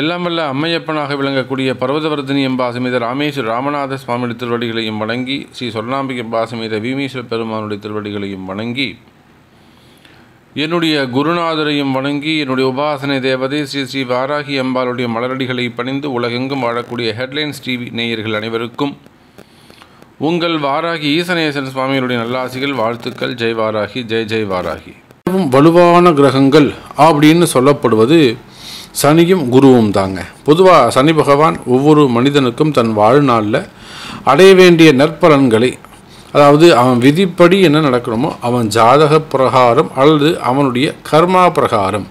எல்லாம் அம்மையப்பனாக விளங்கக்கூடிய பர்வதவர்தினி எம்பாசமேத ராமேஸ்வர ராமநாத சுவாமியுடைய திருவடிகளையும் வணங்கி ஸ்ரீ சொல்லாம்பிகை எம்பாசமேத பீமேஸ்வர பெருமானுடைய திருவடிகளையும் வணங்கி என்னுடைய குருநாதரையும் வணங்கி என்னுடைய உபாசனை தேவதை ஸ்ரீ ஸ்ரீ வாராகி அம்பாளுடைய மலரடிகளை பணிந்து உலகெங்கும் வாழக்கூடிய ஹெட்லைன்ஸ் டிவி நேயர்கள் அனைவருக்கும் உங்கள் வாராகி ஈசனேசன் சுவாமியுடைய நல்லாசிகள் வாழ்த்துக்கள் ஜெய் வாராகி ஜெய் ஜெய் வாராகி வலுவான கிரகங்கள் அப்படின்னு சொல்லப்படுவது சனியும் குருவும் தாங்க பொதுவாக சனி பகவான் ஒவ்வொரு மனிதனுக்கும் தன் வாழ்நாளில் அடைய வேண்டிய நற்பலன்களை அதாவது அவன் விதிப்படி என்ன நடக்கணுமோ அவன் ஜாதக பிரகாரம் அல்லது அவனுடைய கர்மா பிரகாரம்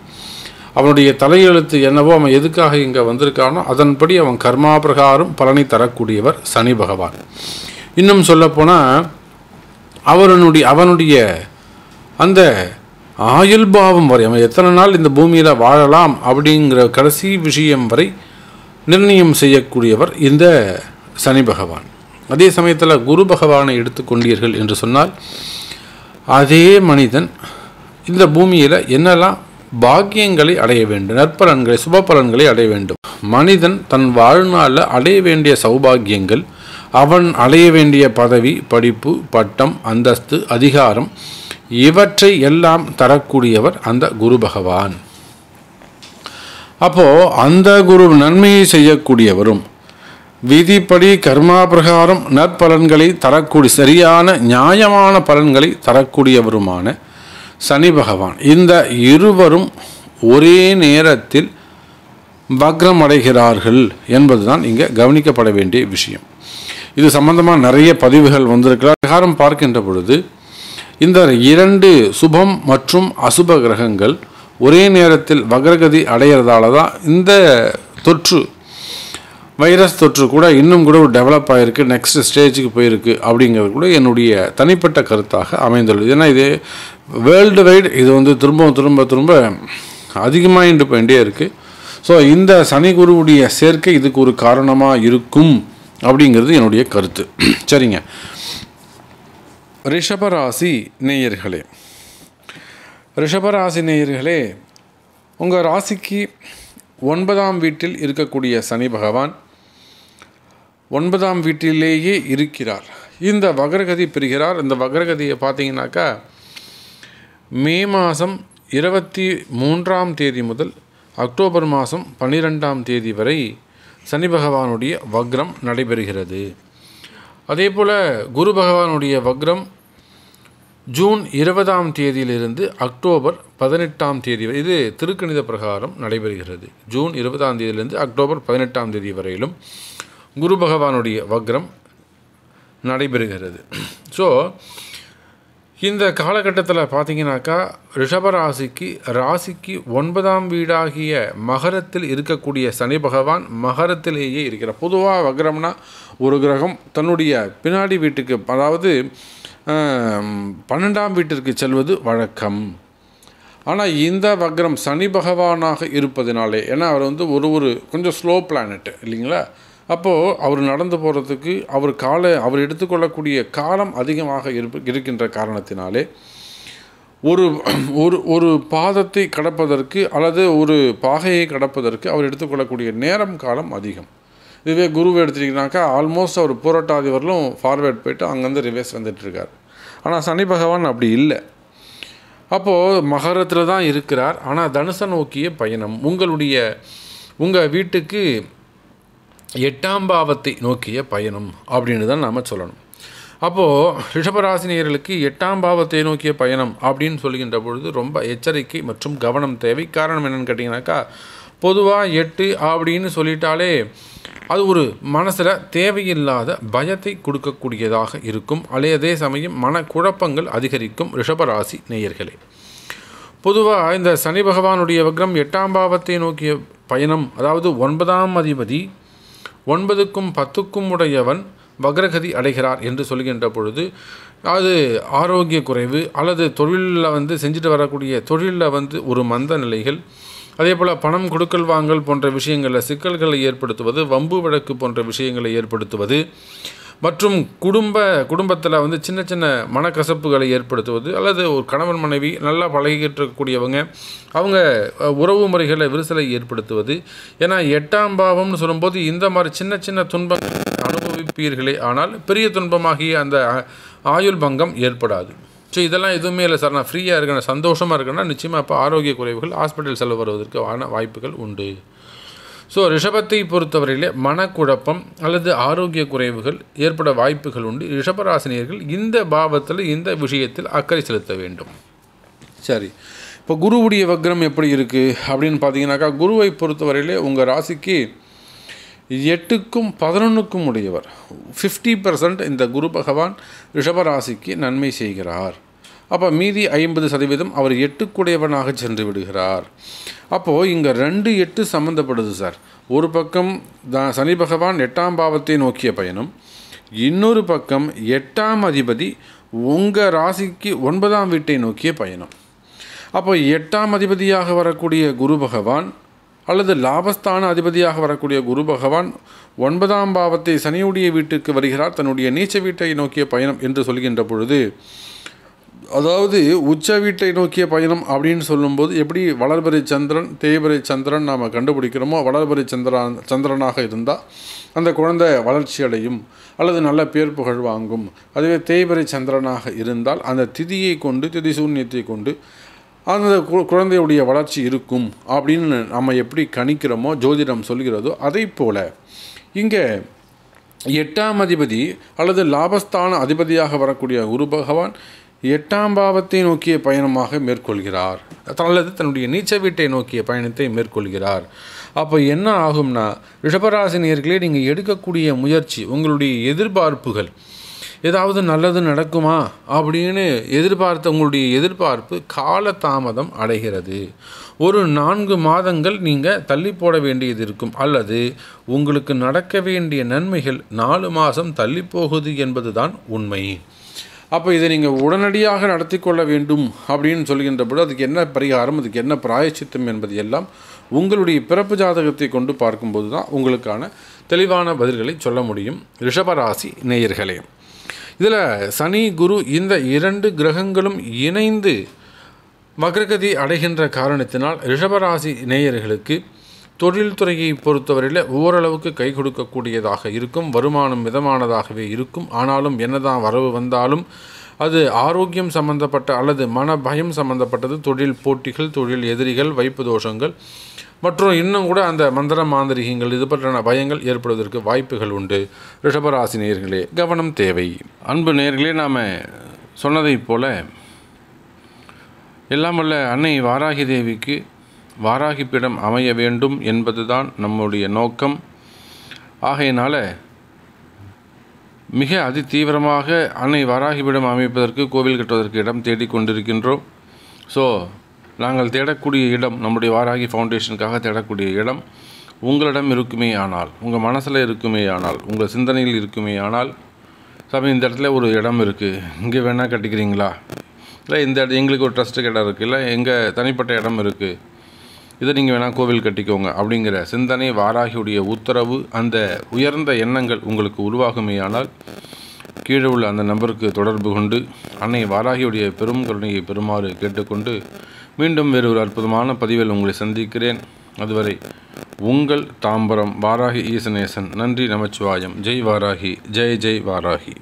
அவனுடைய தலையெழுத்து என்னவோ அவன் எதுக்காக இங்கே வந்திருக்கானோ அதன்படி அவன் கர்மா பிரகாரம் பலனை தரக்கூடியவர் சனி பகவான் இன்னும் சொல்லப்போனால் அவனுடைய அவனுடைய அந்த ஆயுள் பாவம் வரை அவன் எத்தனை நாள் இந்த பூமியில் வாழலாம் அப்படிங்கிற கடைசி விஷயம் வரை நிர்ணயம் செய்யக்கூடியவர் இந்த சனி பகவான் அதே சமயத்தில் குரு பகவானை எடுத்துக்கொண்டீர்கள் என்று சொன்னால் அதே மனிதன் இந்த பூமியில் என்னெல்லாம் பாக்கியங்களை அடைய வேண்டும் நற்பலன்களை சுப பலன்களை அடைய வேண்டும் மனிதன் தன் வாழ்நாளில் அடைய வேண்டிய சௌபாகியங்கள் அவன் அடைய வேண்டிய பதவி படிப்பு பட்டம் அந்தஸ்து அதிகாரம் இவற்றை எல்லாம் தரக்கூடியவர் அந்த குரு பகவான் அப்போ அந்த குரு நன்மையை செய்யக்கூடியவரும் விதிப்படி கர்மா பிரகாரம் நற்பலன்களை தரக்கூடிய சரியான நியாயமான பலன்களை தரக்கூடியவருமான சனி பகவான் இந்த இருவரும் ஒரே நேரத்தில் வக்ரம் அடைகிறார்கள் என்பதுதான் இங்கே கவனிக்கப்பட வேண்டிய விஷயம் இது சம்பந்தமாக நிறைய பதிவுகள் வந்திருக்கிறார் பிரகாரம் பார்க்கின்ற பொழுது இந்த இரண்டு சுபம் மற்றும் அசுப கிரகங்கள் ஒரே நேரத்தில் வக்ரகதி அடையிறதால தான் இந்த தொற்று வைரஸ் தொற்று கூட இன்னும் கூட ஒரு டெவலப் ஆகிருக்கு நெக்ஸ்ட் ஸ்டேஜுக்கு போயிருக்கு அப்படிங்கிறது கூட என்னுடைய தனிப்பட்ட கருத்தாக அமைந்துள்ளது ஏன்னா இது வேர்ல்டு வைடு இது வந்து திரும்ப திரும்ப திரும்ப இண்டு போயிட்டே இருக்குது ஸோ இந்த சனி குருவுடைய சேர்க்கை இதுக்கு ஒரு காரணமாக இருக்கும் அப்படிங்கிறது என்னுடைய கருத்து சரிங்க ரிஷபராசி நேயர்களே ரிஷபராசி நேயர்களே உங்கள் ராசிக்கு ஒன்பதாம் வீட்டில் இருக்கக்கூடிய சனி பகவான் ஒன்பதாம் வீட்டிலேயே இருக்கிறார் இந்த வக்ரகதி பெறுகிறார் இந்த வக்ரகதியை பார்த்தீங்கன்னாக்கா மே மாதம் இருபத்தி மூன்றாம் தேதி முதல் அக்டோபர் மாதம் பன்னிரெண்டாம் தேதி வரை சனி பகவானுடைய வக்ரம் நடைபெறுகிறது அதே போல் குரு பகவானுடைய வக்ரம் ஜூன் இருபதாம் தேதியிலிருந்து அக்டோபர் பதினெட்டாம் தேதி இது திருக்கணித பிரகாரம் நடைபெறுகிறது ஜூன் இருபதாம் தேதியிலிருந்து அக்டோபர் பதினெட்டாம் தேதி வரையிலும் குரு பகவானுடைய வக்ரம் நடைபெறுகிறது ஸோ இந்த காலகட்டத்தில் பார்த்தீங்கன்னாக்கா ரிஷபராசிக்கு ராசிக்கு ஒன்பதாம் வீடாகிய மகரத்தில் இருக்கக்கூடிய சனி பகவான் மகரத்திலேயே இருக்கிறார் பொதுவாக வக்ரம்னா ஒரு கிரகம் தன்னுடைய பின்னாடி வீட்டுக்கு அதாவது பன்னெண்டாம் வீட்டிற்கு செல்வது வழக்கம் ஆனால் இந்த வக்ரம் சனி பகவானாக இருப்பதினாலே ஏன்னா அவர் வந்து ஒரு ஒரு கொஞ்சம் ஸ்லோ பிளானட்டு இல்லைங்களா அப்போது அவர் நடந்து போகிறதுக்கு அவர் காலை அவர் எடுத்துக்கொள்ளக்கூடிய காலம் அதிகமாக இருக்கின்ற காரணத்தினாலே ஒரு ஒரு ஒரு பாதத்தை கடப்பதற்கு அல்லது ஒரு பாகையை கடப்பதற்கு அவர் எடுத்துக்கொள்ளக்கூடிய நேரம் காலம் அதிகம் இதுவே குருவை எடுத்துட்டிங்கனாக்கா ஆல்மோஸ்ட் அவர் போராட்டாதி வரலும் ஃபார்வேர்ட் போயிட்டு அங்கேருந்து ரிவேஸ் வந்துட்டுருக்கார் ஆனால் சனி பகவான் அப்படி இல்லை அப்போது மகரத்தில் தான் இருக்கிறார் ஆனால் தனுசை நோக்கிய பயணம் உங்களுடைய உங்கள் வீட்டுக்கு எட்டாம் பாவத்தை நோக்கிய பயணம் அப்படின்னு தான் நாம் சொல்லணும் அப்போது ரிஷபராசினியர்களுக்கு எட்டாம் பாவத்தை நோக்கிய பயணம் அப்படின்னு சொல்கின்ற பொழுது ரொம்ப எச்சரிக்கை மற்றும் கவனம் தேவை காரணம் என்னென்னு கேட்டிங்கனாக்கா பொதுவாக எட்டு அப்படின்னு சொல்லிட்டாலே அது ஒரு மனசில் தேவையில்லாத பயத்தை கொடுக்கக்கூடியதாக இருக்கும் அல்லது அதே சமயம் மனக்குழப்பங்கள் அதிகரிக்கும் ரிஷபராசி நேயர்களே பொதுவாக இந்த சனி பகவானுடைய விக்ரம் எட்டாம் பாவத்தை நோக்கிய பயணம் அதாவது ஒன்பதாம் அதிபதி ஒன்பதுக்கும் பத்துக்கும் உடையவன் வக்ரகதி அடைகிறார் என்று சொல்கின்ற பொழுது அது ஆரோக்கிய குறைவு அல்லது தொழிலில் வந்து செஞ்சுட்டு வரக்கூடிய தொழிலில் வந்து ஒரு மந்த நிலைகள் அதே போல் பணம் கொடுக்கல் வாங்கல் போன்ற விஷயங்களில் சிக்கல்களை ஏற்படுத்துவது வம்பு வழக்கு போன்ற விஷயங்களை ஏற்படுத்துவது மற்றும் குடும்ப குடும்பத்தில் வந்து சின்ன சின்ன மனக்கசப்புகளை ஏற்படுத்துவது அல்லது ஒரு கணவன் மனைவி நல்லா பழகிட்டு இருக்கக்கூடியவங்க அவங்க உறவு முறைகளை விரிசலை ஏற்படுத்துவது ஏன்னா எட்டாம் பாவம்னு சொல்லும்போது இந்த மாதிரி சின்ன சின்ன துன்பம் அனுபவிப்பீர்களே ஆனால் பெரிய துன்பமாகிய அந்த ஆயுள் பங்கம் ஏற்படாது ஸோ இதெல்லாம் எதுவுமே இல்லை சார் நான் ஃப்ரீயாக இருக்கேன் சந்தோஷமாக இருக்கேன்னா நிச்சயமாக இப்போ ஆரோக்கிய குறைவுகள் ஹாஸ்பிட்டல் செலவு வருவதற்கு வாய்ப்புகள் உண்டு ஸோ ரிஷபத்தை பொறுத்தவரையிலே மனக்குழப்பம் அல்லது ஆரோக்கிய குறைவுகள் ஏற்பட வாய்ப்புகள் உண்டு ரிஷபராசினியர்கள் இந்த பாவத்தில் இந்த விஷயத்தில் அக்கறை செலுத்த வேண்டும் சரி இப்போ குருவுடைய வக்ரம் எப்படி இருக்குது அப்படின்னு பார்த்தீங்கன்னாக்கா குருவை பொறுத்தவரையிலே உங்கள் ராசிக்கு எட்டுக்கும் பதினொன்றுக்கும் உடையவர் ஃபிஃப்டி பர்சன்ட் இந்த குரு பகவான் ரிஷபராசிக்கு நன்மை செய்கிறார் அப்போ மீதி ஐம்பது சதவீதம் அவர் எட்டுக்குடையவனாக சென்று விடுகிறார் அப்போது இங்கே ரெண்டு எட்டு சம்மந்தப்படுது சார் ஒரு பக்கம் தான் சனி பகவான் எட்டாம் பாவத்தை நோக்கிய பயணம் இன்னொரு பக்கம் எட்டாம் அதிபதி உங்கள் ராசிக்கு ஒன்பதாம் வீட்டை நோக்கிய பயணம் அப்போ எட்டாம் அதிபதியாக வரக்கூடிய குரு பகவான் அல்லது லாபஸ்தான அதிபதியாக வரக்கூடிய குரு பகவான் ஒன்பதாம் பாவத்தை சனியுடைய வீட்டுக்கு வருகிறார் தன்னுடைய நீச்ச வீட்டை நோக்கிய பயணம் என்று சொல்கின்ற பொழுது அதாவது உச்ச வீட்டை நோக்கிய பயணம் அப்படின்னு சொல்லும்போது எப்படி வளர்பறை சந்திரன் தேய்பறை சந்திரன் நாம் கண்டுபிடிக்கிறோமோ வளர்பறை சந்திரன் சந்திரனாக இருந்தால் அந்த குழந்தை வளர்ச்சி அடையும் அல்லது நல்ல பேர் புகழ் வாங்கும் அதுவே தேய்பறை சந்திரனாக இருந்தால் அந்த திதியை கொண்டு திதி சூன்யத்தை கொண்டு அந்த குழந்தையுடைய வளர்ச்சி இருக்கும் அப்படின்னு நம்ம எப்படி கணிக்கிறோமோ ஜோதிடம் சொல்கிறதோ அதை போல் இங்கே எட்டாம் அதிபதி அல்லது லாபஸ்தான அதிபதியாக வரக்கூடிய குரு பகவான் எட்டாம் பாவத்தை நோக்கிய பயணமாக மேற்கொள்கிறார் அல்லது தன்னுடைய நீச்ச வீட்டை நோக்கிய பயணத்தை மேற்கொள்கிறார் அப்போ என்ன ஆகும்னா ரிஷபராசினியர்களே நீங்கள் எடுக்கக்கூடிய முயற்சி உங்களுடைய எதிர்பார்ப்புகள் ஏதாவது நல்லது நடக்குமா அப்படின்னு எதிர்பார்த்த உங்களுடைய எதிர்பார்ப்பு கால தாமதம் அடைகிறது ஒரு நான்கு மாதங்கள் நீங்கள் தள்ளி போட வேண்டியது இருக்கும் அல்லது உங்களுக்கு நடக்க வேண்டிய நன்மைகள் நாலு மாதம் தள்ளி போகுது என்பதுதான் உண்மை அப்போ இதை நீங்கள் உடனடியாக நடத்தி கொள்ள வேண்டும் அப்படின்னு சொல்கின்ற பொழுது அதுக்கு என்ன பரிகாரம் அதுக்கு என்ன பிராயச்சித்தம் என்பது எல்லாம் உங்களுடைய பிறப்பு ஜாதகத்தை கொண்டு பார்க்கும்போது தான் உங்களுக்கான தெளிவான பதில்களை சொல்ல முடியும் ரிஷபராசி நேயர்களே இதில் சனி குரு இந்த இரண்டு கிரகங்களும் இணைந்து வக்ரகதி அடைகின்ற காரணத்தினால் ரிஷபராசி நேயர்களுக்கு தொழில்துறையை பொறுத்தவரையில் ஓரளவுக்கு கை கொடுக்கக்கூடியதாக இருக்கும் வருமானம் மிதமானதாகவே இருக்கும் ஆனாலும் என்னதான் வரவு வந்தாலும் அது ஆரோக்கியம் சம்பந்தப்பட்ட அல்லது மன பயம் சம்பந்தப்பட்டது தொழில் போட்டிகள் தொழில் எதிரிகள் வைப்பு தோஷங்கள் மற்றும் இன்னும் கூட அந்த மந்திர மாந்திரிகங்கள் இது பற்றின பயங்கள் ஏற்படுவதற்கு வாய்ப்புகள் உண்டு ரிஷபராசி நேர்களே கவனம் தேவை அன்பு நேர்களே நாம் சொன்னதைப் போல எல்லாம் வல்ல அன்னை வாராகி தேவிக்கு வாராகிப்பிடம் அமைய வேண்டும் என்பதுதான் நம்முடைய நோக்கம் ஆகையினால் மிக அதி தீவிரமாக அன்னை வாராகிப்பிடம் அமைப்பதற்கு கோவில் கட்டுவதற்கு இடம் தேடிக்கொண்டிருக்கின்றோம் ஸோ நாங்கள் தேடக்கூடிய இடம் நம்முடைய வாராகி ஃபவுண்டேஷனுக்காக தேடக்கூடிய இடம் உங்களிடம் இருக்குமே ஆனால் உங்கள் மனசில் இருக்குமே ஆனால் உங்கள் சிந்தனையில் இருக்குமே ஆனால் சாமி இந்த இடத்துல ஒரு இடம் இருக்குது இங்கே வேணால் கட்டிக்கிறீங்களா இல்லை இந்த இடம் எங்களுக்கு ஒரு ட்ரஸ்ட்டு இடம் இருக்குது இல்லை எங்கள் தனிப்பட்ட இடம் இருக்குது இதை நீங்கள் வேணால் கோவில் கட்டிக்கோங்க அப்படிங்கிற சிந்தனை வாராகியுடைய உத்தரவு அந்த உயர்ந்த எண்ணங்கள் உங்களுக்கு உருவாகுமேயானால் கீழே உள்ள அந்த நம்பருக்கு தொடர்பு கொண்டு அன்னை வாராகியுடைய பெரும் கருணையை பெறுமாறு கேட்டுக்கொண்டு மீண்டும் வேறு ஒரு அற்புதமான பதிவில் உங்களை சந்திக்கிறேன் அதுவரை உங்கள் தாம்பரம் வாராகி ஈசநேசன் நன்றி நமச்சிவாயம் ஜெய் வாராகி ஜெய் ஜெய் வாராகி